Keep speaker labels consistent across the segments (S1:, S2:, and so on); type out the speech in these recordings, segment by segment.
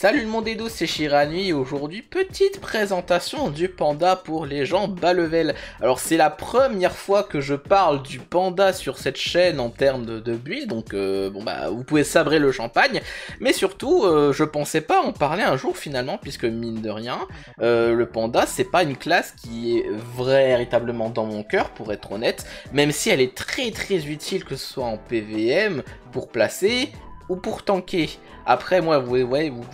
S1: Salut le monde des c'est Shirani aujourd'hui petite présentation du panda pour les gens bas level. Alors c'est la première fois que je parle du panda sur cette chaîne en termes de, de donc euh, bon bah vous pouvez sabrer le champagne, mais surtout euh, je pensais pas en parler un jour finalement puisque mine de rien euh, le panda c'est pas une classe qui est véritablement dans mon cœur pour être honnête, même si elle est très très utile que ce soit en PVM pour placer ou pour tanker. Après, moi, vous,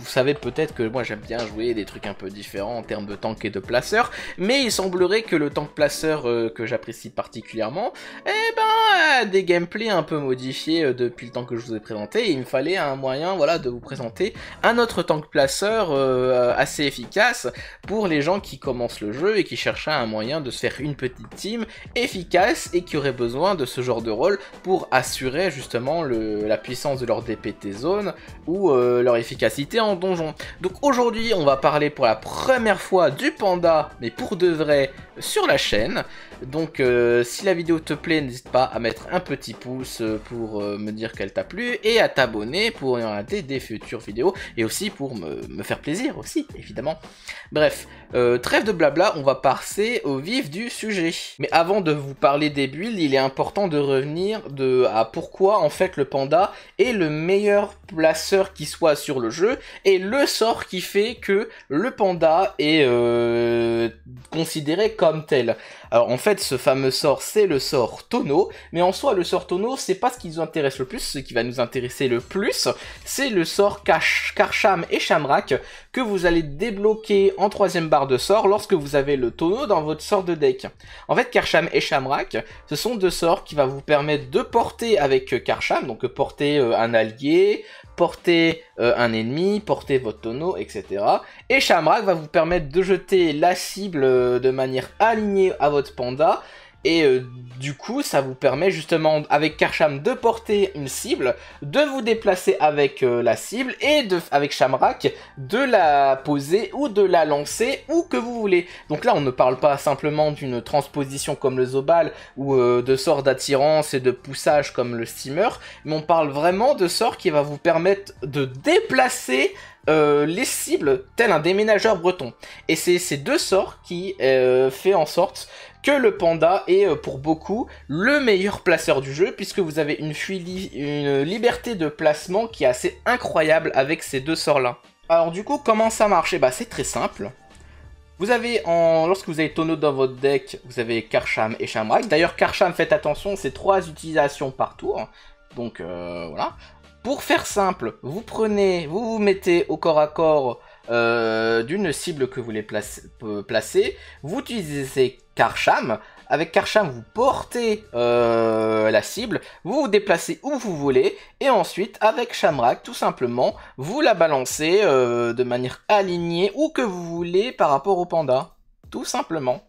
S1: savez peut-être que moi j'aime bien jouer des trucs un peu différents en termes de tank et de placeur, mais il semblerait que le tank placeur euh, que j'apprécie particulièrement, eh ben, a des gameplays un peu modifiés euh, depuis le temps que je vous ai présenté, il me fallait un moyen, voilà, de vous présenter un autre tank placeur euh, assez efficace pour les gens qui commencent le jeu et qui cherchent un moyen de se faire une petite team efficace et qui auraient besoin de ce genre de rôle pour assurer justement la puissance de leur DPT zone ou euh, leur efficacité en donjon. Donc aujourd'hui, on va parler pour la première fois du panda, mais pour de vrai, sur la chaîne. Donc euh, si la vidéo te plaît, n'hésite pas à mettre un petit pouce euh, pour me dire qu'elle t'a plu et à t'abonner pour y rater des futures vidéos et aussi pour me, faire plaisir aussi, évidemment. Bref, trêve de blabla, on va passer au vif du sujet. Mais avant de vous parler des builds, il est important de revenir de, à pourquoi en fait le panda est le meilleur placeur qui soit sur le jeu et le sort qui fait que le panda est euh, considéré comme tel. Alors en fait, ce fameux sort, c'est le sort tonneau, mais en soi, le sort tonneau, c'est pas ce qui nous intéresse le plus. Ce qui va nous intéresser le plus, c'est le sort Karcham et Shamrak que vous allez débloquer en troisième barre de sort lorsque vous avez le tonneau dans votre sort de deck. En fait, Karcham et Shamrak, ce sont deux sorts qui va vous permettre de porter avec Karcham, donc porter euh, un allié, porter euh, un ennemi, porter votre tonneau, etc. Et Shamrak va vous permettre de jeter la cible euh, de manière alignée à votre panda et euh, du coup, ça vous permet justement avec Karcham de porter une cible, de vous déplacer avec euh, la cible et de, avec Shamrak de la poser ou de la lancer où que vous voulez. Donc là, on ne parle pas simplement d'une transposition comme le Zobal ou euh, de sorts d'attirance et de poussage comme le Steamer, mais on parle vraiment de sort qui va vous permettre de déplacer les cibles tel un déménageur breton. Et c'est ces deux sorts qui fait en sorte que le panda est euh, pour beaucoup le meilleur placeur du jeu puisque vous avez une, une liberté de placement qui est assez incroyable avec ces deux sorts là. Alors du coup comment ça marche bah, c'est très simple. Vous avez, en... lorsque vous avez Tonneau dans votre deck, vous avez Karcham et Shamrak. D'ailleurs, Karcham, faites attention, c'est trois utilisations par tour. Donc, euh, voilà. Pour faire simple, vous prenez, vous vous mettez au corps à corps euh, d'une cible que vous voulez place... placer. Vous utilisez Karcham. Avec Karcham, vous portez euh, la cible, vous vous déplacez où vous voulez, et ensuite, avec Shamrak, tout simplement, vous la balancez euh, de manière alignée où que vous voulez par rapport au panda. Tout simplement.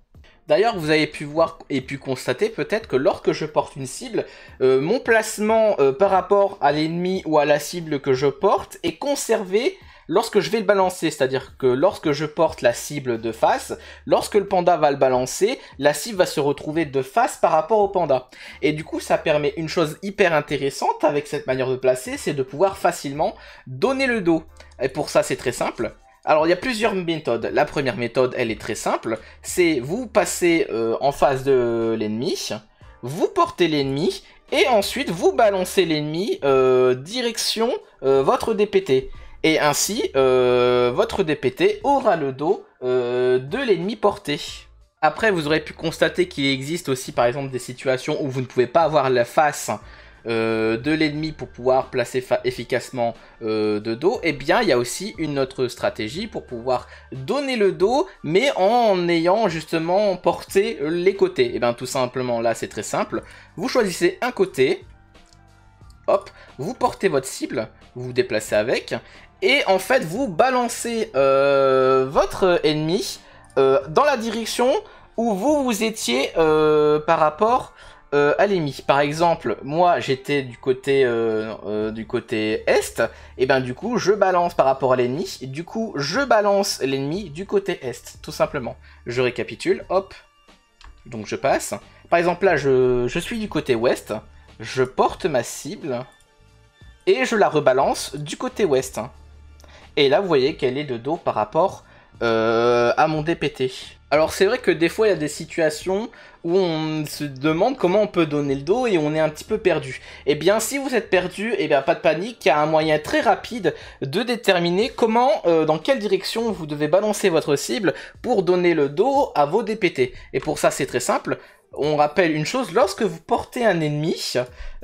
S1: D'ailleurs, vous avez pu voir et pu constater peut-être que lorsque je porte une cible, euh, mon placement par rapport à l'ennemi ou à la cible que je porte est conservé lorsque je vais le balancer, c'est-à-dire que lorsque je porte la cible de face, lorsque le panda va le balancer, la cible va se retrouver de face par rapport au panda. Et du coup, ça permet une chose hyper intéressante avec cette manière de placer, c'est de pouvoir facilement donner le dos. Et pour ça, c'est très simple. Alors il y a plusieurs méthodes. La première méthode, elle est très simple. C'est vous passez euh, en face de l'ennemi, vous portez l'ennemi, et ensuite vous balancez l'ennemi euh, direction euh, votre DPT et ainsi euh, votre DPT aura le dos euh, de l'ennemi porté. Après, vous aurez pu constater qu'il existe aussi par exemple des situations où vous ne pouvez pas avoir la face euh, de l'ennemi pour pouvoir placer efficacement de dos, eh bien il y a aussi une autre stratégie pour pouvoir donner le dos, mais en ayant justement porté les côtés. Et eh bien tout simplement là c'est très simple, vous choisissez un côté, hop, vous portez votre cible, vous vous déplacez avec, et en fait vous balancez euh, votre ennemi euh, dans la direction où vous vous étiez euh, par rapport à l'ennemi. Par exemple, moi j'étais du côté du côté est, et ben du coup je balance par rapport à l'ennemi, et du coup je balance l'ennemi du côté est, tout simplement. Je récapitule, hop, donc je passe. Par exemple là je suis du côté ouest, je porte ma cible, et je la rebalance du côté ouest. Et là, vous voyez qu'elle est de dos par rapport euh, à mon DPT. Alors c'est vrai que des fois il y a des situations où on se demande comment on peut donner le dos et on est un petit peu perdu. Et eh bien si vous êtes perdu, et eh bien pas de panique, il y a un moyen très rapide de déterminer comment, euh, dans quelle direction vous devez balancer votre cible pour donner le dos à vos DPT. Et pour ça c'est très simple, on rappelle une chose, lorsque vous portez un ennemi,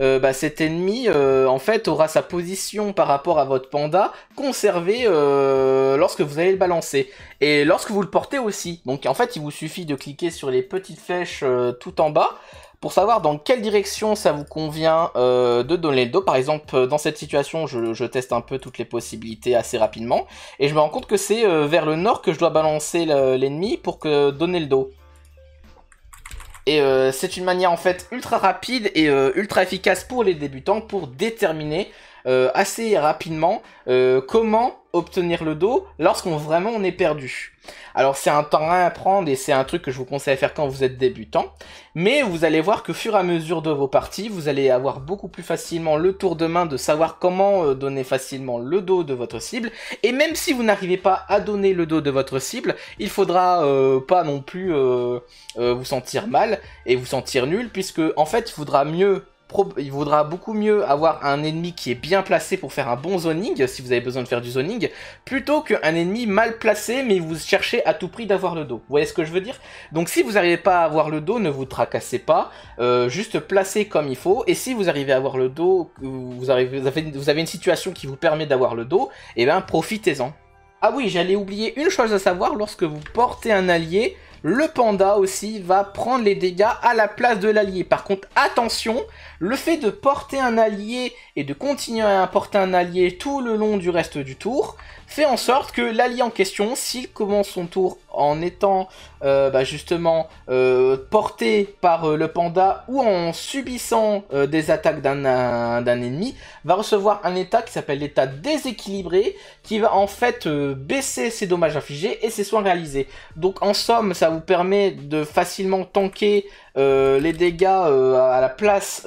S1: euh, bah, cet ennemi euh, en fait aura sa position par rapport à votre panda conservée euh, lorsque vous allez le balancer. Et lorsque vous le portez aussi. Donc en fait il vous suffit de cliquer sur les petites flèches tout en bas pour savoir dans quelle direction ça vous convient de donner le dos. Par exemple, dans cette situation, je, teste un peu toutes les possibilités assez rapidement, et je me rends compte que c'est vers le nord que je dois balancer l'ennemi pour que donner le dos. Et euh, c'est une manière en fait ultra rapide et euh, ultra efficace pour les débutants pour déterminer euh, assez rapidement euh, comment obtenir le dos lorsqu'on vraiment on est perdu. Alors c'est un temps à apprendre et c'est un truc que je vous conseille à faire quand vous êtes débutant, mais vous allez voir que fur et à mesure de vos parties, vous allez avoir beaucoup plus facilement le tour de main de savoir comment euh, donner facilement le dos de votre cible, et même si vous n'arrivez pas à donner le dos de votre cible, il faudra pas non plus vous sentir mal et vous sentir nul, puisque en fait il faudra mieux il vaudra beaucoup mieux avoir un ennemi qui est bien placé pour faire un bon zoning, si vous avez besoin de faire du zoning, plutôt qu'un ennemi mal placé, mais vous cherchez à tout prix d'avoir le dos. Vous voyez ce que je veux dire Donc si vous n'arrivez pas à avoir le dos, ne vous tracassez pas, euh, juste placez comme il faut, et si vous arrivez à avoir le dos, vous, avez, une situation qui vous permet d'avoir le dos, et eh bien profitez-en. Ah oui, j'allais oublier une chose à savoir, lorsque vous portez un allié, le panda aussi va prendre les dégâts à la place de l'allié. Par contre, attention, le fait de porter un allié et de continuer à importer un allié tout le long du reste du tour, fait en sorte que l'allié en question, s'il commence son tour en étant euh, bah, justement euh, porté par euh, le panda ou en subissant des attaques d'un ennemi, va recevoir un état qui s'appelle l'état déséquilibré, qui va en fait baisser ses dommages infligés et ses soins réalisés. Donc en somme, ça vous permet de facilement tanker les dégâts à la place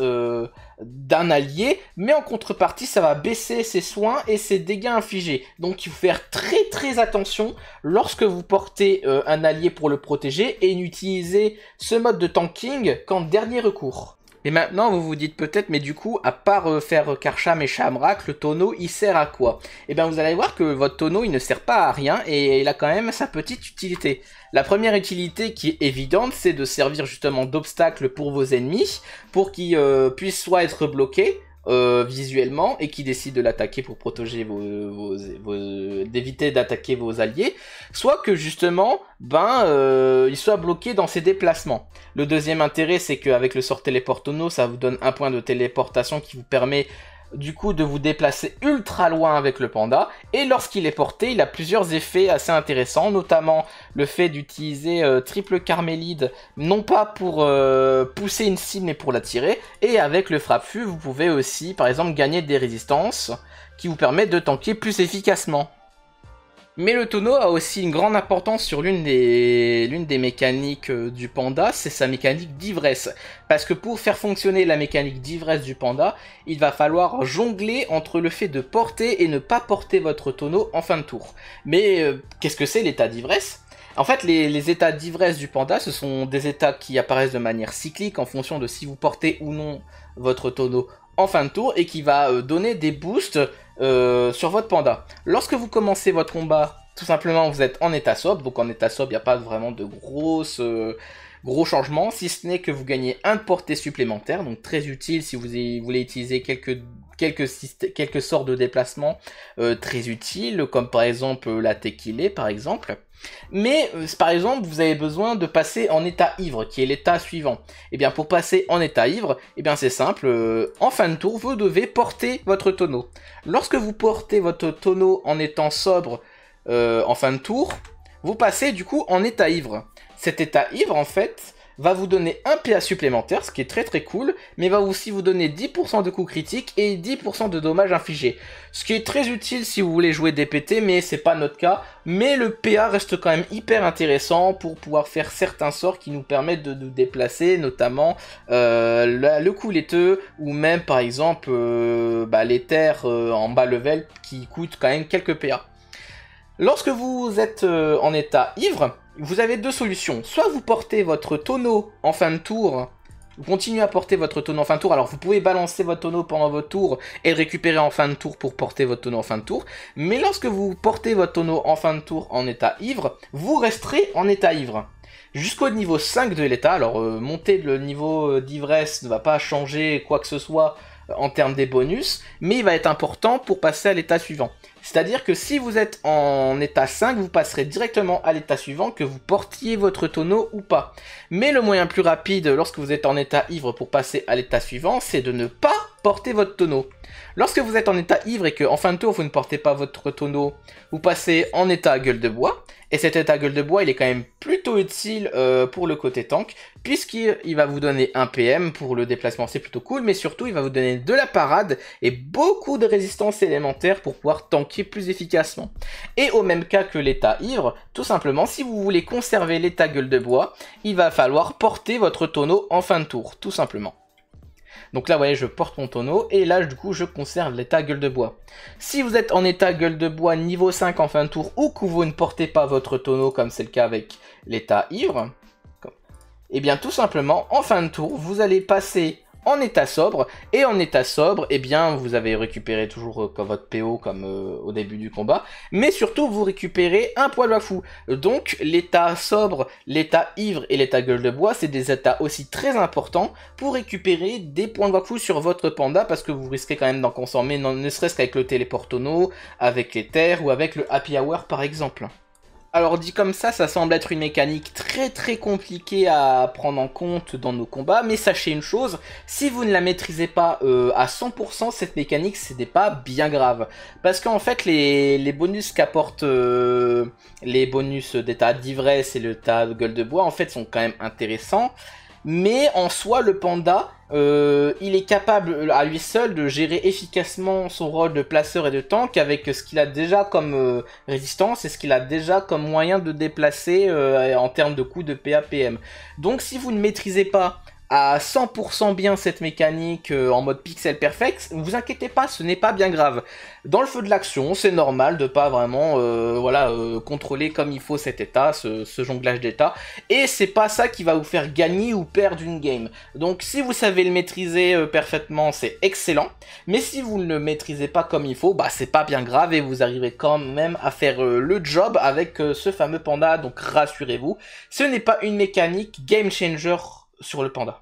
S1: d'un allié, mais en contrepartie, ça va baisser ses soins et ses dégâts infligés. Donc il faut faire très très attention lorsque vous portez euh, un allié pour le protéger et n'utilisez ce mode de tanking qu'en dernier recours. Et maintenant, vous vous dites peut-être, mais du coup, à part euh, faire Karcham et Shamrak, le tonneau, il sert à quoi Eh bien, vous allez voir que votre tonneau, il ne sert pas à rien et il a quand même sa petite utilité. La première utilité qui est évidente, c'est de servir justement d'obstacle pour vos ennemis, pour qu'ils euh, puissent soit être bloqués, euh, visuellement et qui décide de l'attaquer pour protéger vos, d'éviter d'attaquer vos alliés, soit que justement, ben, euh, il soit bloqué dans ses déplacements. Le deuxième intérêt, c'est qu'avec le sort téléportono, ça vous donne un point de téléportation qui vous permet du coup de vous déplacer ultra loin avec le panda et lorsqu'il est porté il a plusieurs effets assez intéressants notamment le fait d'utiliser euh, triple carmélide non pas pour euh, pousser une cible mais pour la tirer et avec le frappe-fût vous pouvez aussi par exemple gagner des résistances qui vous permettent de tanker plus efficacement. Mais le tonneau a aussi une grande importance sur l'une des, des mécaniques euh, du panda, c'est sa mécanique d'ivresse. Parce que pour faire fonctionner la mécanique d'ivresse du panda, il va falloir jongler entre le fait de porter et ne pas porter votre tonneau en fin de tour. Mais euh, qu'est-ce que c'est l'état d'ivresse en fait, les, états d'ivresse du panda, ce sont des états qui apparaissent de manière cyclique en fonction de si vous portez ou non votre tonneau en fin de tour et qui va euh, donner des boosts euh, sur votre panda. Lorsque vous commencez votre combat, tout simplement, vous êtes en état sob, Donc en état sob, il n'y a pas vraiment de grosses euh, gros changements, si ce n'est que vous gagnez un porté supplémentaire, donc très utile si vous voulez utiliser quelques, quelques, quelques sortes de déplacements très utiles, comme par exemple la tequilée par exemple. Mais euh, par exemple, vous avez besoin de passer en état ivre, qui est l'état suivant. Et eh bien pour passer en état ivre, et eh bien c'est simple, euh, en fin de tour, vous devez porter votre tonneau. Lorsque vous portez votre tonneau en étant sobre euh, en fin de tour, vous passez du coup en état ivre. Cet état ivre en fait, va vous donner un PA supplémentaire, ce qui est très très cool, mais va aussi vous donner 10% de coups critiques et 10% de dommages infligés. Ce qui est très utile si vous voulez jouer DPT, mais c'est pas notre cas. Mais le PA reste quand même hyper intéressant pour pouvoir faire certains sorts qui nous permettent de nous déplacer, notamment euh, le, coup laiteux, ou même par exemple euh, bah, les terres euh, en bas level qui coûtent quand même quelques PA. Lorsque vous êtes en état ivre, vous avez deux solutions. Soit vous portez votre tonneau en fin de tour, vous continuez à porter votre tonneau en fin de tour. Alors vous pouvez balancer votre tonneau pendant votre tour et le récupérer en fin de tour pour porter votre tonneau en fin de tour. Mais lorsque vous portez votre tonneau en fin de tour en état ivre, vous resterez en état ivre. Jusqu'au niveau 5 de l'état, alors euh, monter le niveau euh, d'ivresse ne va pas changer quoi que ce soit euh, en termes des bonus, mais il va être important pour passer à l'état suivant. C'est-à-dire que si vous êtes en état 5, vous passerez directement à l'état suivant, que vous portiez votre tonneau ou pas. Mais le moyen plus rapide lorsque vous êtes en état ivre pour passer à l'état suivant, c'est de ne pas portez votre tonneau. Lorsque vous êtes en état ivre et que en fin de tour vous ne portez pas votre tonneau, vous passez en état gueule de bois. Et cet état gueule de bois, il est quand même plutôt utile euh, pour le côté tank, puisqu'il va vous donner un PM pour le déplacement, c'est plutôt cool, mais surtout il va vous donner de la parade et beaucoup de résistance élémentaire pour pouvoir tanker plus efficacement. Et au même cas que l'état ivre, tout simplement, si vous voulez conserver l'état gueule de bois, il va falloir porter votre tonneau en fin de tour, tout simplement. Donc là, vous voyez, je porte mon tonneau et là, du coup, je conserve l'état gueule de bois. Si vous êtes en état gueule de bois niveau 5 en fin de tour ou que vous ne portez pas votre tonneau comme c'est le cas avec l'état ivre, et eh bien tout simplement, en fin de tour, vous allez passer en état sobre. Et en état sobre, eh bien, vous avez récupéré toujours euh, votre PO comme euh, au début du combat. Mais surtout, vous récupérez un de de fou. Donc, l'état sobre, l'état ivre et l'état gueule de bois, c'est des états aussi très importants pour récupérer des points de fou sur votre panda parce que vous risquez quand même d'en consommer, ne serait-ce qu'avec le téléportono, avec les terres ou avec le happy hour par exemple. Alors dit comme ça, ça semble être une mécanique très très compliquée à prendre en compte dans nos combats, mais sachez une chose, si vous ne la maîtrisez pas euh, à 100%, cette mécanique c'est pas bien grave. Parce qu'en fait les, bonus qu'apportent euh, les bonus d'état d'ivresse et le tas de gueule de bois en fait sont quand même intéressants, mais en soi le panda euh, il est capable à lui seul de gérer efficacement son rôle de placeur et de tank avec ce qu'il a déjà comme euh, résistance et ce qu'il a déjà comme moyen de déplacer euh, en termes de coût de PAPM. Donc si vous ne maîtrisez pas à 100% bien cette mécanique euh, en mode pixel perfect, ne vous inquiétez pas, ce n'est pas bien grave. Dans le feu de l'action, c'est normal de pas vraiment euh, voilà euh, contrôler comme il faut cet état, ce, jonglage d'état, et c'est pas ça qui va vous faire gagner ou perdre une game. Donc si vous savez le maîtriser parfaitement, c'est excellent, mais si vous ne le maîtrisez pas comme il faut, bah c'est pas bien grave et vous arrivez quand même à faire le job avec ce fameux panda. Donc rassurez-vous, ce n'est pas une mécanique game changer sur le panda.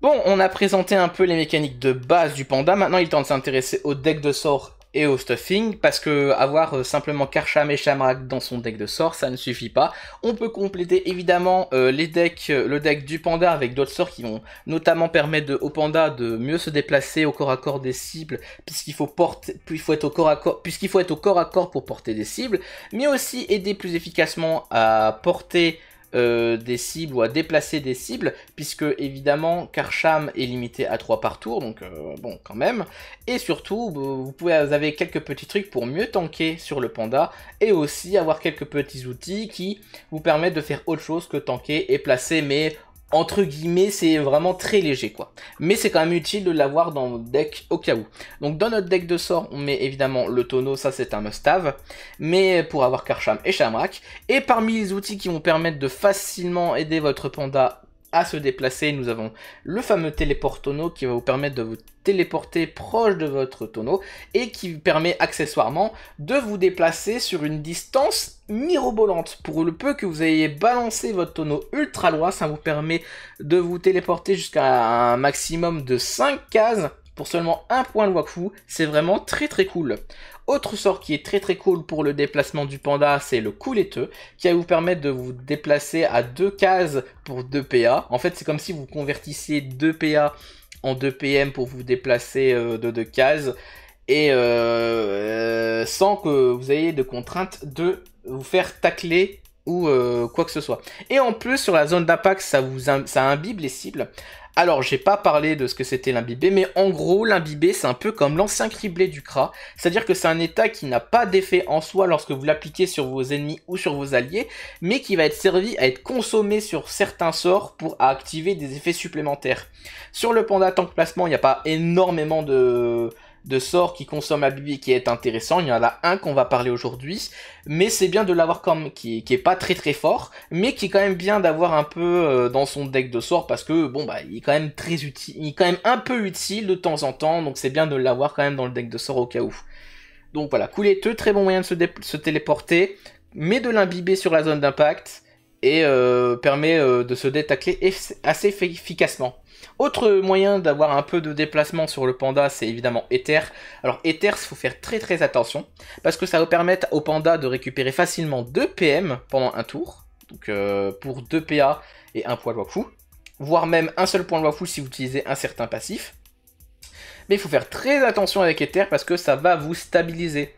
S1: Bon, on a présenté un peu les mécaniques de base du panda, maintenant il tente de s'intéresser au deck de sort et au stuffing, parce que avoir euh, simplement Karcham et Shamrak dans son deck de sort, ça ne suffit pas. On peut compléter évidemment euh, les decks, euh, le deck du panda avec d'autres sorts qui vont notamment permettre au panda de mieux se déplacer au corps à corps des cibles, puisqu'il faut, faut corps corps, puisqu'il faut être au corps à corps pour porter des cibles, mais aussi aider plus efficacement à porter euh, des cibles ou à déplacer des cibles, puisque évidemment Karcham est limité à 3 par tour, donc euh, bon quand même. Et surtout, vous, pouvez, vous avez quelques petits trucs pour mieux tanker sur le panda, et aussi avoir quelques petits outils qui vous permettent de faire autre chose que tanker et placer, mais entre guillemets, c'est vraiment très léger quoi. Mais c'est quand même utile de l'avoir dans notre deck au cas où. Donc dans notre deck de sort, on met évidemment le tonneau, ça c'est un must-have, mais pour avoir Karcham et Shamrak. Et parmi les outils qui vont permettre de facilement aider votre panda à se déplacer, nous avons le fameux téléport tonneau qui va vous permettre de vous téléporter proche de votre tonneau et qui permet accessoirement de vous déplacer sur une distance mirobolante. Pour le peu que vous ayez balancé votre tonneau ultra loin, ça vous permet de vous téléporter jusqu'à un maximum de 5 cases pour seulement un point de Wakfu, c'est vraiment très très cool. Autre sort qui est très très cool pour le déplacement du panda, c'est le couletteux, qui va vous permettre de vous déplacer à deux cases pour 2 PA. En fait, c'est comme si vous convertissiez 2 PA en 2 PM pour vous déplacer euh, de deux cases, et euh, euh, sans que vous ayez de contrainte de vous faire tacler ou quoi que ce soit. Et en plus, sur la zone d'impact, ça vous ça imbibe les cibles. Alors, j'ai pas parlé de ce que c'était l'imbibé, mais en gros, l'imbibé, c'est un peu comme l'ancien criblé du kra c'est-à-dire que c'est un état qui n'a pas d'effet en soi lorsque vous l'appliquez sur vos ennemis ou sur vos alliés, mais qui va être servi à être consommé sur certains sorts pour activer des effets supplémentaires. Sur le panda que placement, il n'y a pas énormément de de sorts qui consomme la bibi et qui est intéressant. Il y en a un qu'on va parler aujourd'hui, mais c'est bien de l'avoir comme qui, qui est pas très très fort, mais qui est quand même bien d'avoir un peu euh, dans son deck de sorts parce que bon bah il est quand même très utile, il est quand même un peu utile de temps en temps, donc c'est bien de l'avoir quand même dans le deck de sorts au cas où. Donc voilà, couletteux, très bon moyen de se, se téléporter, mais de l'imbiber sur la zone d'impact et euh, permet euh, de se détacler assez efficacement. Autre moyen d'avoir un peu de déplacement sur le panda, c'est évidemment Ether. Alors Ether, il faut faire très très attention, parce que ça va permettre au panda de récupérer facilement 2 PM pendant un tour, donc euh, pour 2 PA et 1 point de fou. voire même un seul point de fou si vous utilisez un certain passif. Mais il faut faire très attention avec Ether parce que ça va vous stabiliser.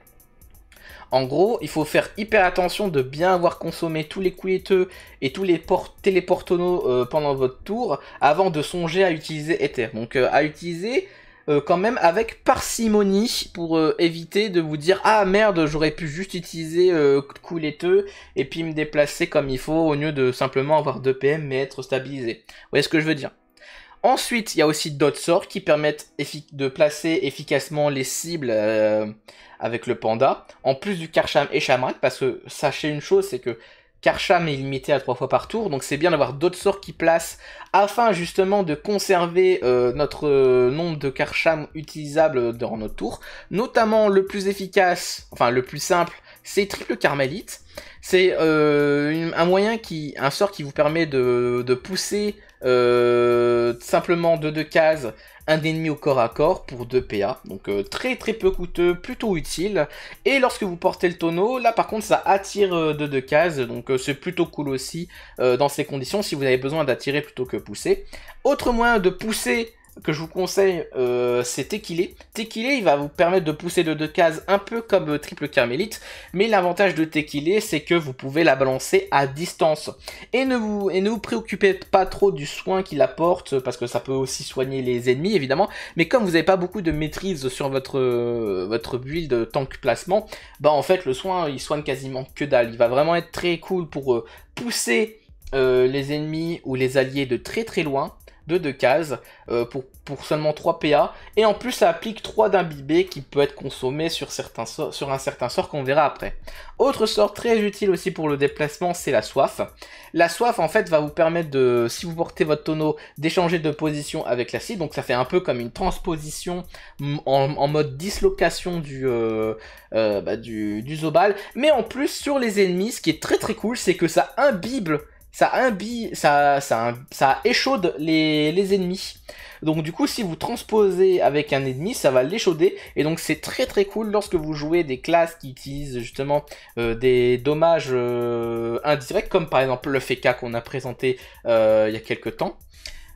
S1: En gros, il faut faire hyper attention de bien avoir consommé tous les couleteux et tous les ports téléportonaux euh, pendant votre tour avant de songer à utiliser Ether. Donc euh, à utiliser euh, quand même avec parcimonie pour éviter de vous dire ah merde j'aurais pu juste utiliser couleteux et puis me déplacer comme il faut au lieu de simplement avoir 2 PM mais être stabilisé. Vous voyez ce que je veux dire Ensuite, il y a aussi d'autres sorts qui permettent de placer efficacement les cibles avec le panda, en plus du Karcham et Shamrak, parce que sachez une chose, c'est que Karcham est limité à 3 fois par tour, donc c'est bien d'avoir d'autres sorts qui placent afin justement de conserver euh, notre euh, nombre de Karcham utilisables dans notre tour. Notamment le plus efficace, enfin le plus simple, c'est Triple Carmelite, C'est euh, un moyen qui, un sort qui vous permet de, de pousser simplement de deux cases un ennemi au corps à corps pour 2 PA. Donc euh, très très peu coûteux, plutôt utile. Et lorsque vous portez le tonneau, là par contre ça attire euh, de deux cases. Donc euh, c'est plutôt cool aussi dans ces conditions si vous avez besoin d'attirer plutôt que pousser. Autre moyen de pousser que je vous conseille, euh, c'est Tequilé. Tequilé, il va vous permettre de pousser de deux cases un peu comme euh, Triple Carmélite, mais l'avantage de Tequilé, c'est que vous pouvez la balancer à distance. Et ne vous, et ne vous préoccupez pas trop du soin qu'il apporte, parce que ça peut aussi soigner les ennemis, évidemment, mais comme vous n'avez pas beaucoup de maîtrise sur votre, euh, votre build tank placement, bah en fait, le soin, hein, il soigne quasiment que dalle. Il va vraiment être très cool pour pousser les ennemis ou les alliés de très très loin, de cases euh, pour, pour, seulement 3 PA. Et en plus, ça applique 3 d'imbibé qui peut être consommé sur, certains sur un certain sort qu'on verra après. Autre sort très utile aussi pour le déplacement, c'est la soif. La soif, en fait, va vous permettre de, si vous portez votre tonneau, d'échanger de position avec la scie. Donc ça fait un peu comme une transposition en, mode dislocation du, euh, euh, bah, du, du Zobal. Mais en plus, sur les ennemis, ce qui est très très cool, c'est que ça imbibe ça ça, ça, ça échaude les, ennemis. Donc du coup, si vous transposez avec un ennemi, ça va l'échauder. Et donc c'est très très cool lorsque vous jouez des classes qui utilisent justement euh, des dommages euh, indirects, comme par exemple le FK qu'on a présenté euh, il y a quelques temps.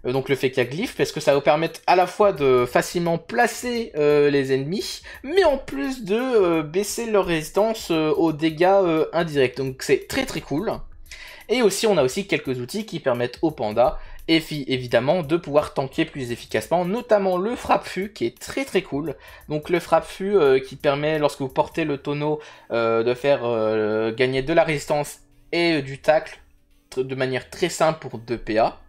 S1: Donc le FK Glyph parce que ça va vous permettre à la fois de facilement placer les ennemis, mais en plus de baisser leur résistance aux dégâts indirects. Donc c'est très très cool. Et aussi, on a aussi quelques outils qui permettent au Panda et évidemment de pouvoir tanker plus efficacement, notamment le frappe fus qui est très très cool. Donc le frappe fus euh, qui permet lorsque vous portez le tonneau euh, de faire euh, gagner de la résistance et du tacle de manière très simple pour 2 PA.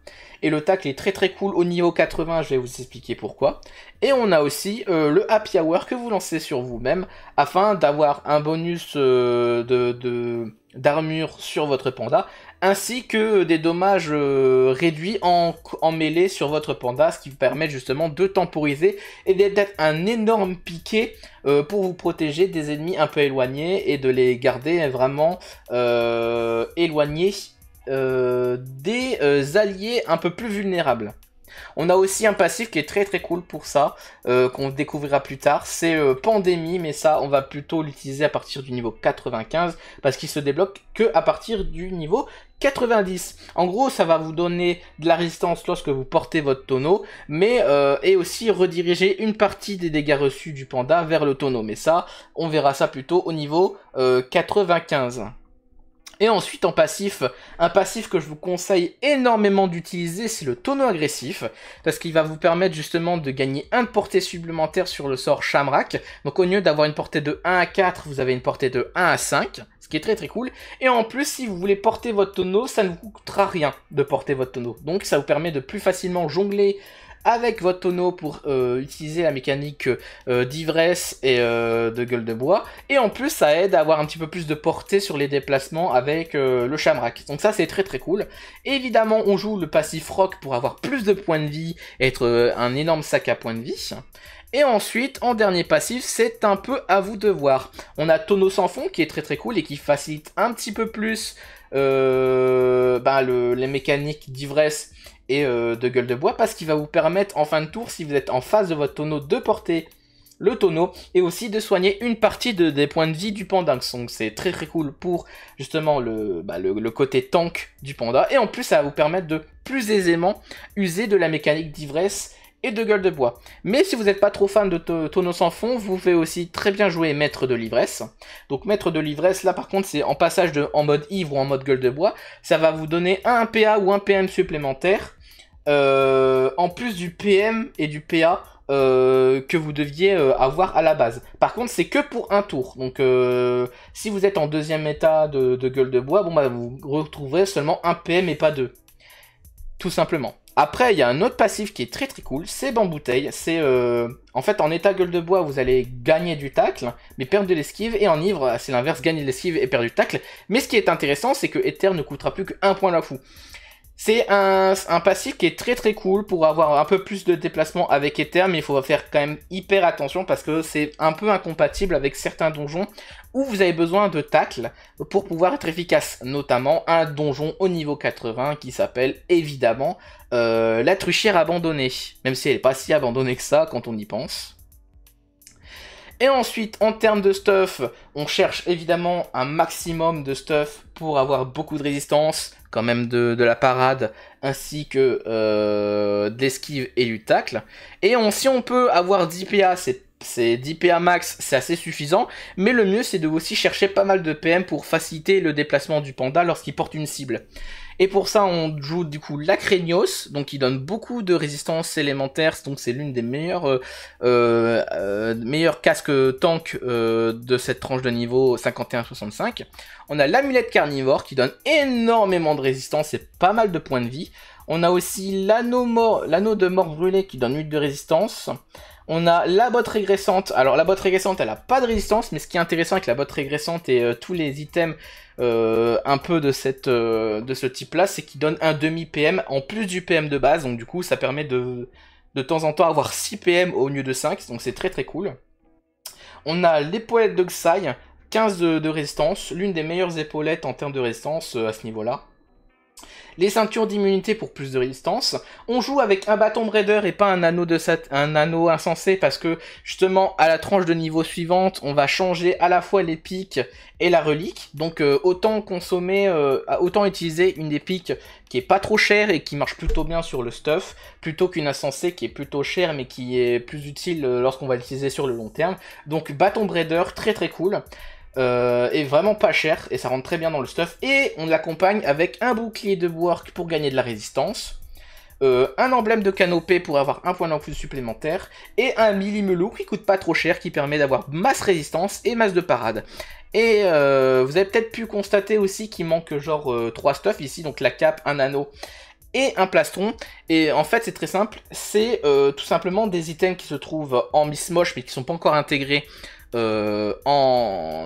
S1: Et le tacle est très très cool au niveau 80, je vais vous expliquer pourquoi. Et on a aussi le happy hour que vous lancez sur vous-même afin d'avoir un bonus de d'armure sur votre panda ainsi que des dommages euh, réduits en, mêlée sur votre panda, ce qui vous permet justement de temporiser et d'être un énorme piqué euh, pour vous protéger des ennemis un peu éloignés et de les garder vraiment euh, éloignés des alliés un peu plus vulnérables. On a aussi un passif qui est très très cool pour ça, qu'on découvrira plus tard, c'est Pandémie, mais ça on va plutôt l'utiliser à partir du niveau 95, parce qu'il se débloque que à partir du niveau 90. En gros, ça va vous donner de la résistance lorsque vous portez votre tonneau, mais euh, aussi rediriger une partie des dégâts reçus du panda vers le tonneau. Mais ça, on verra ça plutôt au niveau 95. Euh, et ensuite en passif, un passif que je vous conseille énormément d'utiliser, c'est le tonneau agressif, parce qu'il va vous permettre justement de gagner un portée supplémentaire sur le sort Shamrak. Donc au lieu d'avoir une portée de 1 à 4, vous avez une portée de 1 à 5, ce qui est très très cool. Et en plus, si vous voulez porter votre tonneau, ça ne vous coûtera rien de porter votre tonneau. Donc ça vous permet de plus facilement jongler avec votre tonneau pour euh, utiliser la mécanique euh, d'ivresse et euh, de gueule de bois. Et en plus, ça aide à avoir un petit peu plus de portée sur les déplacements avec le Shamrak. Donc ça, c'est très très cool. Évidemment, on joue le passif rock pour avoir plus de points de vie, être un énorme sac à points de vie. Et ensuite, en dernier passif, c'est un peu à vous de voir. On a Tonneau sans fond qui est très très cool et qui facilite un petit peu plus bah, les mécaniques d'ivresse et euh, de gueule de bois parce qu'il va vous permettre en fin de tour, si vous êtes en face de votre tonneau, de porter le tonneau et aussi de soigner une partie des points de vie du panda. Donc c'est très très cool pour justement le, bah, le, le, côté tank du panda. Et en plus ça va vous permettre de plus aisément user de la mécanique d'ivresse et de gueule de bois. Mais si vous n'êtes pas trop fan de tonneau sans fond, vous pouvez aussi très bien jouer maître de l'ivresse. Donc maître de l'ivresse, là par contre, c'est en passage de, en mode ivre ou en mode gueule de bois, ça va vous donner un PA ou un PM supplémentaire, euh, en plus du PM et du PA euh, que vous deviez euh, avoir à la base. Par contre, c'est que pour un tour. Donc, si vous êtes en deuxième état de, de, gueule de bois, bon bah vous retrouverez seulement un PM et pas deux, tout simplement. Après, il y a un autre passif qui est très très cool, c'est Bambouteille. C'est euh, en fait en état gueule de bois, vous allez gagner du tacle, mais perdre de l'esquive, et en ivre, ah, c'est l'inverse, gagner de l'esquive et perdre du tacle. Mais ce qui est intéressant, c'est que Ether ne coûtera plus qu'un point la fou. C'est un, un, passif qui est très très cool pour avoir un peu plus de déplacement avec Ether, mais il faut faire quand même hyper attention parce que c'est un peu incompatible avec certains donjons où vous avez besoin de tacles pour pouvoir être efficace, notamment un donjon au niveau 80 qui s'appelle évidemment euh, la truchière abandonnée, même si elle n'est pas si abandonnée que ça quand on y pense. Et ensuite, en termes de stuff, on cherche évidemment un maximum de stuff pour avoir beaucoup de résistance, quand même de, la parade, ainsi que euh, de l'esquive et du tacle. Et on, si on peut avoir 10 PA, c'est c'est 10 PA max, c'est assez suffisant, mais le mieux c'est de aussi chercher pas mal de PM pour faciliter le déplacement du panda lorsqu'il porte une cible. Et pour ça, on joue du coup la donc qui donne beaucoup de résistance élémentaire, donc c'est l'une des meilleures euh, euh, casques tank euh, de cette tranche de niveau 51-65. On a l'amulette carnivore qui donne énormément de résistance et pas mal de points de vie. On a aussi l'anneau de mort brûlé qui donne 8 de résistance. On a la botte régressante. Alors la botte régressante, elle a pas de résistance, mais ce qui est intéressant avec la botte régressante et euh, tous les items euh, un peu euh, de, ce type-là, c'est qu'il donne un demi PM en plus du PM de base. Donc du coup, ça permet de de temps en temps avoir 6 PM au lieu de 5, donc c'est très très cool. On a l'épaulette de 15 de, de résistance, l'une des meilleures épaulettes en termes de résistance à ce niveau-là les ceintures d'immunité pour plus de résistance. On joue avec un bâton braider et pas un anneau de un insensé parce que justement à la tranche de niveau suivante, on va changer à la fois les et la relique. Donc euh, autant consommer, euh, autant utiliser une épique qui est pas trop chère et qui marche plutôt bien sur le stuff, plutôt qu'une insensée qui est plutôt chère mais qui est plus utile euh, lorsqu'on va l'utiliser sur le long terme. Donc bâton braider, très très cool. Euh, est vraiment pas cher et ça rentre très bien dans le stuff. Et on l'accompagne avec un bouclier de work pour gagner de la résistance, euh, un emblème de canopée pour avoir un point plus supplémentaire et un millimelou qui coûte pas trop cher qui permet d'avoir masse résistance et masse de parade. Et euh, vous avez peut-être pu constater aussi qu'il manque genre trois stuff ici, donc la cape, un anneau et un plastron. Et en fait, c'est très simple, c'est tout simplement des items qui se trouvent en moche mais qui sont pas encore intégrés euh,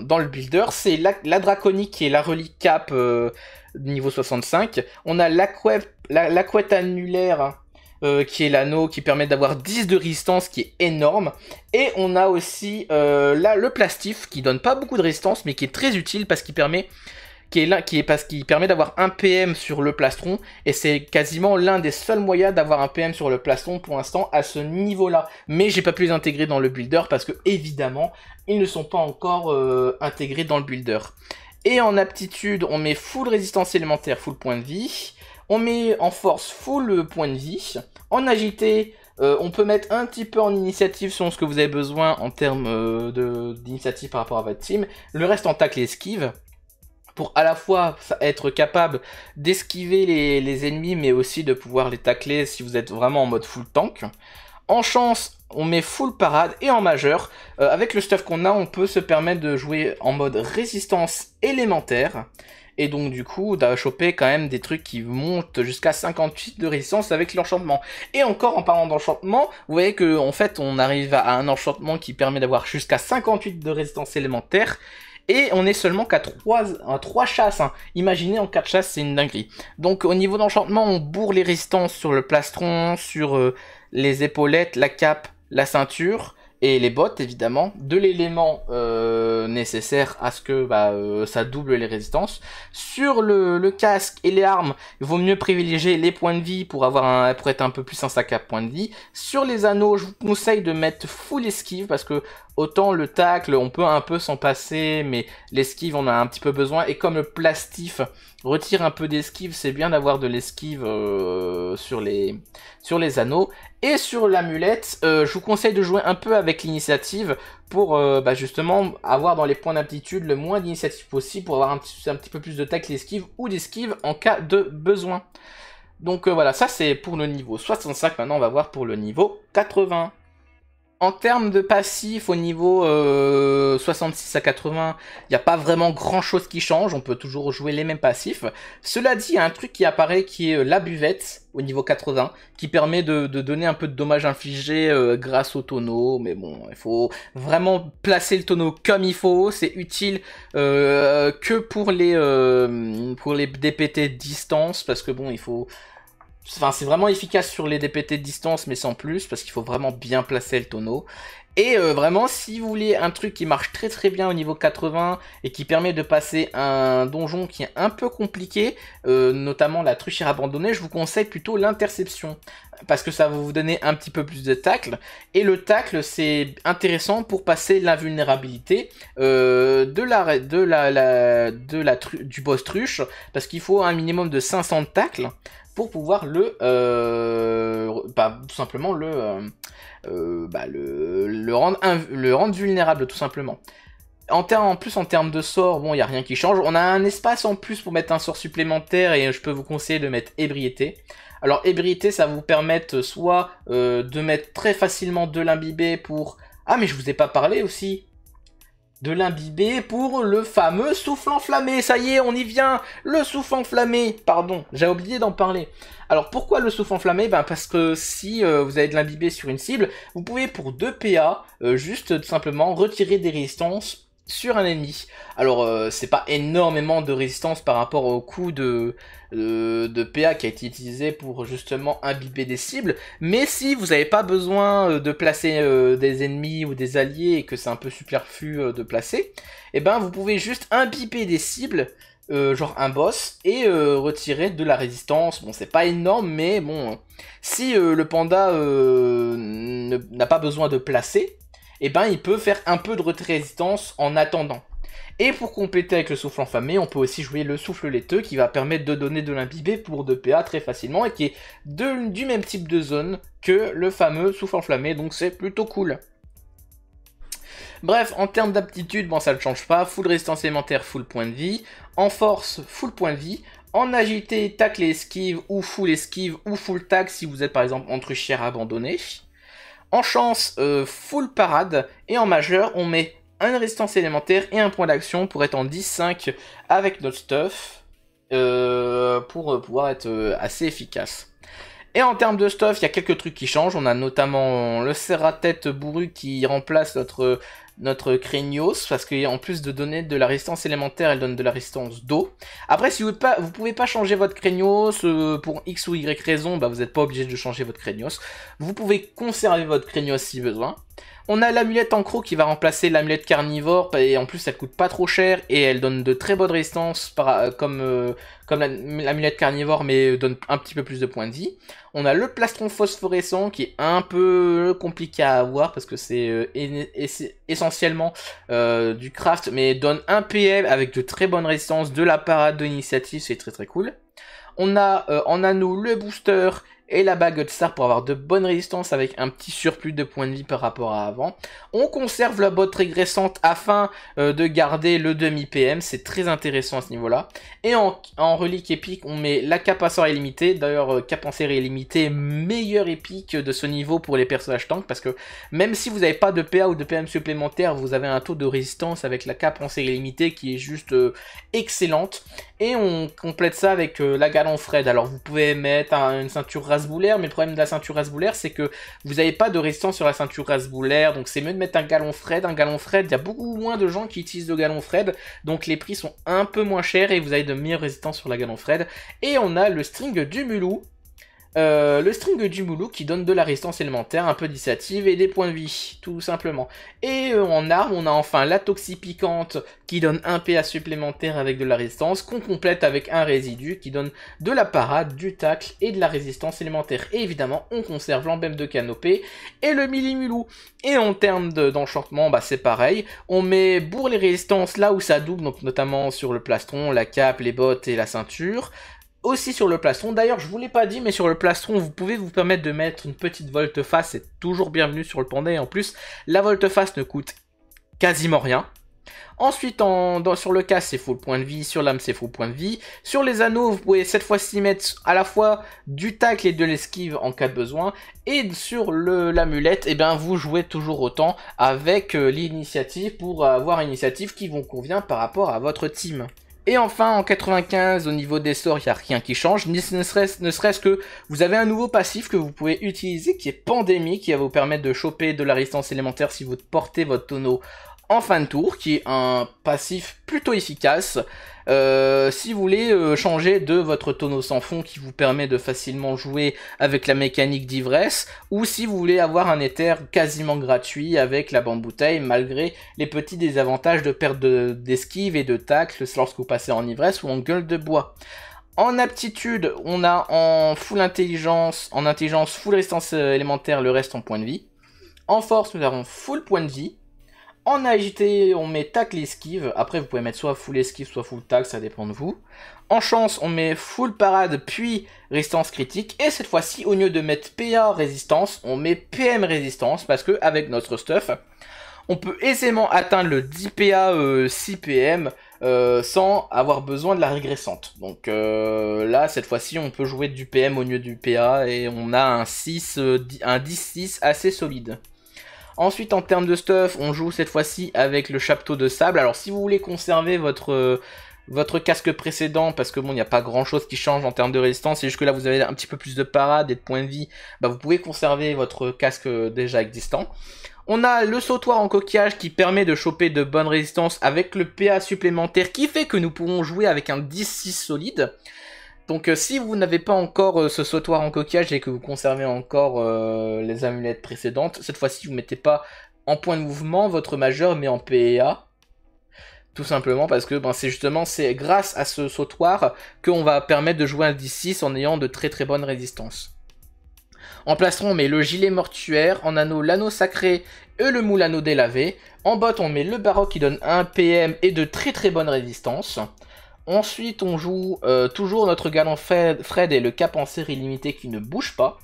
S1: dans le builder, c'est la, draconique qui est la relique cap euh, niveau 65. On a la, couette annulaire euh, qui est l'anneau qui permet d'avoir 10 de résistance qui est énorme. Et on a aussi là le plastif qui donne pas beaucoup de résistance mais qui est très utile parce qu'il permet qui est qui est parce qu'il permet d'avoir un PM sur le plastron, et c'est quasiment l'un des seuls moyens d'avoir un PM sur le plastron pour l'instant à ce niveau-là. Mais j'ai pas pu les intégrer dans le builder parce que évidemment, ils ne sont pas encore euh, intégrés dans le builder. Et en aptitude, on met full résistance élémentaire, full point de vie. On met en force full euh, point de vie. En agité euh, on peut mettre un petit peu en initiative selon ce que vous avez besoin en termes d'initiative par rapport à votre team. Le reste en tacle et esquive pour à la fois être capable d'esquiver les, ennemis, mais aussi de pouvoir les tacler si vous êtes vraiment en mode full tank. En chance, on met full parade et en majeur. Euh, avec le stuff qu'on a, on peut se permettre de jouer en mode résistance élémentaire. Et donc du coup, d'achoper choper quand même des trucs qui montent jusqu'à 58 de résistance avec l'enchantement. Et encore en parlant d'enchantement, vous voyez que en fait on arrive à un enchantement qui permet d'avoir jusqu'à 58 de résistance élémentaire et on est seulement qu'à 3, 3 chasses. Hein. Imaginez en 4 chasses, c'est une dinguerie. Donc au niveau d'enchantement, on bourre les résistances sur le plastron, sur euh, les épaulettes, la cape, la ceinture et les bottes évidemment, de l'élément euh, nécessaire à ce que bah, euh, ça double les résistances. Sur le, casque et les armes, il vaut mieux privilégier les points de vie pour avoir un, pour être un peu plus un sac à points de vie. Sur les anneaux, je vous conseille de mettre full esquive parce que autant le tacle, on peut un peu s'en passer, mais l'esquive on a un petit peu besoin. Et comme le plastif retire un peu d'esquive, c'est bien d'avoir de l'esquive euh, sur, les, sur les anneaux. Et sur l'amulette, euh, je vous conseille de jouer un peu avec l'initiative pour euh, bah, justement avoir dans les points d'aptitude le moins d'initiative possible pour avoir un petit, un petit peu plus de tacle l'esquive ou d'esquive en cas de besoin. Donc voilà, ça c'est pour le niveau 65, maintenant on va voir pour le niveau 80 en termes de passifs, au niveau 66 euh, à 80, il n'y a pas vraiment grand chose qui change, on peut toujours jouer les mêmes passifs. Cela dit, il y a un truc qui apparaît qui est euh, la buvette au niveau 80, qui permet de, donner un peu de dommages infligés euh, grâce au tonneau, mais bon, il faut vraiment placer le tonneau comme il faut, c'est utile que pour les, pour les DPT distance, parce que bon, il faut Enfin, c'est vraiment efficace sur les DPT de distance, mais sans plus, parce qu'il faut vraiment bien placer le tonneau. Et euh, vraiment, si vous voulez un truc qui marche très très bien au niveau 80 et qui permet de passer un donjon qui est un peu compliqué, euh, notamment la truchère abandonnée, je vous conseille plutôt l'interception. Parce que ça va vous donner un petit peu plus de tacles. Et le tacle, c'est intéressant pour passer l'invulnérabilité euh, de la, de la, de la du boss truche. Parce qu'il faut un minimum de 500 tacles pour pouvoir le, pas euh, bah, tout simplement le, euh, euh, bah, le, le, rendre le rendre vulnérable tout simplement. En, en, plus en termes de sort, bon, il n'y a rien qui change. On a un espace en plus pour mettre un sort supplémentaire et je peux vous conseiller de mettre ébriété. Alors ébriété, ça vous permettre soit de mettre très facilement de l'imbibé pour... Ah mais je vous ai pas parlé aussi de l'imbibé pour le fameux souffle enflammé. Ça y est, on y vient. Le souffle enflammé, pardon, j'ai oublié d'en parler. Alors pourquoi le souffle enflammé ben Parce que si euh, vous avez de l'imbibé sur une cible, vous pouvez pour 2 PA euh, juste simplement retirer des résistances sur un ennemi. Alors euh, c'est pas énormément de résistance par rapport au coût de, euh, de, PA qui a été utilisé pour justement imbiber des cibles, mais si vous n'avez pas besoin euh, de placer des ennemis ou des alliés et que c'est un peu superflu de placer, eh ben vous pouvez juste imbiber des cibles, genre un boss, et retirer de la résistance. Bon c'est pas énorme, mais bon, hein. si le panda n'a pas besoin de placer, et eh ben, il peut faire un peu de résistance en attendant. Et pour compléter avec le souffle enflammé, on peut aussi jouer le souffle laiteux qui va permettre de donner de l'imbibé pour 2PA très facilement et qui est du même type de zone que le fameux souffle enflammé, donc c'est plutôt cool. Bref, en termes d'aptitude, bon ça ne change pas, full résistance élémentaire, full point de vie, en force, full point de vie, en agilité, tac les esquive, ou full esquive, ou full tac si vous êtes par exemple entre chers abandonné. En chance, euh, full parade. Et en majeur, on met une résistance élémentaire et un point d'action pour être en 10-5 avec notre stuff. Euh, pour euh, pouvoir être assez efficace. Et en termes de stuff, il y a quelques trucs qui changent. On a notamment le à tête bourru qui remplace notre notre crénios parce qu'en plus de donner de la résistance élémentaire, elle donne de la résistance d'eau. Après, si vous ne vous pouvez pas changer votre craignos euh, pour X ou Y raison, bah, vous n'êtes pas obligé de changer votre craignos. Vous pouvez conserver votre craignos si besoin. On a l'amulette en croc qui va remplacer l'amulette carnivore et en plus elle coûte pas trop cher et elle donne de très bonnes résistances euh, comme, euh, l'amulette carnivore mais euh, donne un petit peu plus de points de vie. On a le plastron phosphorescent qui est un peu compliqué à avoir parce que c'est essentiellement du craft mais donne un PM avec de très bonnes résistances, de la parade, d'initiative c'est très très cool. On a en anneau le booster et la bague de star pour avoir de bonnes résistances avec un petit surplus de points de vie par rapport à avant. On conserve la botte régressante afin euh, de garder le demi-PM, c'est très intéressant à ce niveau-là. Et en, relique épique, on met la cap en sort illimitée, d'ailleurs euh, cap en série illimitée, meilleur épique de ce niveau pour les personnages tank, parce que même si vous n'avez pas de PA ou de PM supplémentaire, vous avez un taux de résistance avec la cap en série limitée qui est juste euh, excellente. Et on complète ça avec euh, la galon Fred. Alors vous pouvez mettre une ceinture rasboulaire, mais le problème de la ceinture rasboulaire, c'est que vous n'avez pas de résistance sur la ceinture rasboulaire, donc c'est mieux de mettre un galon Fred. Un galon Fred, il y a beaucoup moins de gens qui utilisent le galon Fred, donc les prix sont un peu moins chers et vous avez de meilleures résistances sur la galon Fred. Et on a le string du mulou euh, le string du moulou qui donne de la résistance élémentaire, un peu d'initiative et des points de vie, tout simplement. Et euh, en arme, on a enfin la toxie piquante qui donne un PA supplémentaire avec de la résistance, qu'on complète avec un résidu qui donne de la parade, du tacle et de la résistance élémentaire. Et évidemment, on conserve l'emblème de canopée et le millimulou. Et en termes d'enchantement, bah, c'est pareil. On met pour les résistances là où ça double, donc notamment sur le plastron, la cape, les bottes et la ceinture aussi sur le plastron. D'ailleurs, je vous l'ai pas dit, mais sur le plastron, vous pouvez vous permettre de mettre une petite volte-face. C'est toujours bienvenu sur le panda. Et en plus, la volte-face ne coûte quasiment rien. Ensuite, sur le casque c'est faux point de vie. Sur l'âme, c'est faux point de vie. Sur les anneaux, vous pouvez cette fois-ci mettre à la fois du tacle et de l'esquive en cas de besoin. Et sur l'amulette, eh vous jouez toujours autant avec euh, l'initiative pour avoir une initiative qui vous convient par rapport à votre team. Et enfin, en 95, au niveau des sorts, il n'y a rien qui change, ne serait-ce que vous avez un nouveau passif que vous pouvez utiliser qui est Pandémie, qui va vous permettre de choper de la résistance élémentaire si vous portez votre tonneau en fin de tour, qui est un passif plutôt efficace euh, si vous voulez euh, changer de votre tonneau sans fond qui vous permet de facilement jouer avec la mécanique d'ivresse, ou si vous voulez avoir un éther quasiment gratuit avec la bande bouteille malgré les petits désavantages de perte d'esquive et de tacle lorsque vous passez en ivresse ou en gueule de bois. En aptitude, on a en full intelligence, en intelligence full résistance euh, élémentaire, le reste en point de vie. En force, nous avons full point de vie. En agité, on met les esquive. Après, vous pouvez mettre soit full esquive, soit full tac, ça dépend de vous. En chance, on met full parade, puis résistance critique. Et cette fois-ci, au lieu de mettre PA résistance, on met PM résistance. Parce que avec notre stuff, on peut aisément atteindre le 10 PA 6 PM sans avoir besoin de la régressante. Donc euh, là, cette fois-ci, on peut jouer du PM au lieu du PA et on a un 6, euh, un 10-6 assez solide. Ensuite, en termes de stuff, on joue cette fois-ci avec le chapeau de sable. Alors, si vous voulez conserver votre euh, votre casque précédent parce que bon il n'y a pas grand chose qui change en termes de résistance et jusque là vous avez un petit peu plus de parade et de points de vie bah vous pouvez conserver votre casque déjà existant on a le sautoir en coquillage qui permet de choper de bonnes résistances avec le PA supplémentaire qui fait que nous pourrons jouer avec un 10-6 solide donc euh, si vous n'avez pas encore euh, ce sautoir en coquillage et que vous conservez encore euh, les amulettes précédentes, cette fois-ci vous mettez pas en point de mouvement votre majeur mais en PEA. Tout simplement parce que ben, c'est justement c'est grâce à ce sautoir qu'on va permettre de jouer un D6 en ayant de très très bonnes résistances. En plastron, on met le gilet mortuaire. En anneau, l'anneau sacré et le moule anneau délavé. En botte, on met le baroque qui donne 1 PM et de très très bonnes résistances. Ensuite, on joue euh, toujours notre galant Fred, et le cap en série limitée qui ne bouge pas.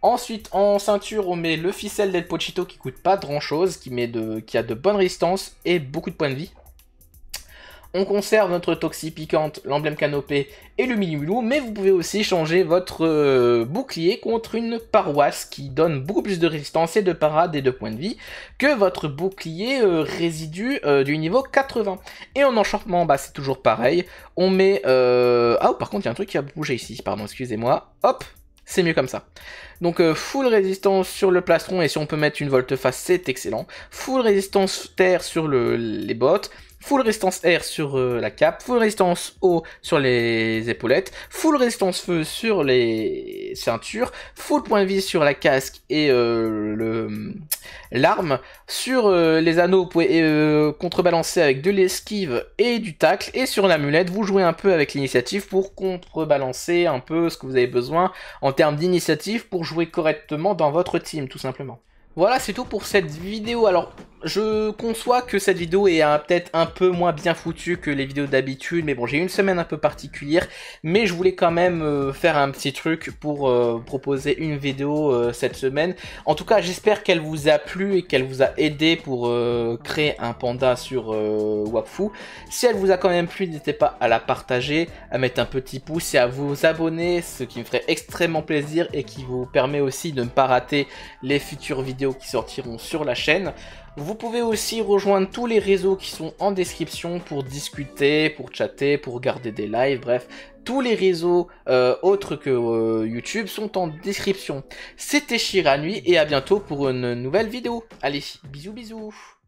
S1: Ensuite, en ceinture, on met le ficelle d'El Pochito qui coûte pas grand chose, qui, met qui a de bonnes résistances et beaucoup de points de vie. On conserve notre Toxie piquante, l'emblème canopée et le mini mini-mulou, mais vous pouvez aussi changer votre euh, bouclier contre une paroisse qui donne beaucoup plus de résistance et de parade et de points de vie que votre bouclier euh, résidu euh, du niveau 80. Et en enchantement, bah, c'est toujours pareil. On met... Ah, oh, par contre, il y a un truc qui a bougé ici, pardon, excusez-moi. Hop, c'est mieux comme ça. Donc full résistance sur le plastron et si on peut mettre une volte face c'est excellent. Full résistance terre sur les bottes full résistance air sur euh, la cape, full résistance eau sur les épaulettes, full résistance feu sur les ceintures, full point de vie sur la casque et euh, euh, l'arme, sur les anneaux vous pouvez contrebalancer avec de l'esquive et du tacle, et sur l'amulette vous jouez un peu avec l'initiative pour contrebalancer un peu ce que vous avez besoin en termes d'initiative pour jouer correctement dans votre team tout simplement. Voilà, c'est tout pour cette vidéo. Alors, je conçois que cette vidéo est peut-être un peu moins bien foutue que les vidéos d'habitude, mais bon, j'ai une semaine un peu particulière, mais je voulais quand même euh, faire un petit truc pour euh, proposer une vidéo euh, cette semaine. En tout cas, j'espère qu'elle vous a plu et qu'elle vous a aidé pour créer un panda sur Wapfu. Si elle vous a quand même plu, n'hésitez pas à la partager, à mettre un petit pouce et à vous abonner, ce qui me ferait extrêmement plaisir et qui vous permet aussi de ne pas rater les futures vidéos qui sortiront sur la chaîne. Vous pouvez aussi rejoindre tous les réseaux qui sont en description pour discuter, pour chatter, pour regarder des lives, bref, tous les réseaux euh, autres que euh, YouTube sont en description. C'était Nuit et à bientôt pour une nouvelle vidéo. Allez, bisous bisous